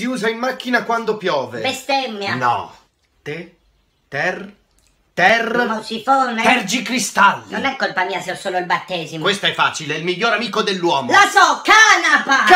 Si usa in macchina quando piove. Bestemmia. No. Te, ter, ter... Maucifone. Tergicristalli. Non è colpa mia se ho solo il battesimo. Questo è facile, è il miglior amico dell'uomo. La so, canapa!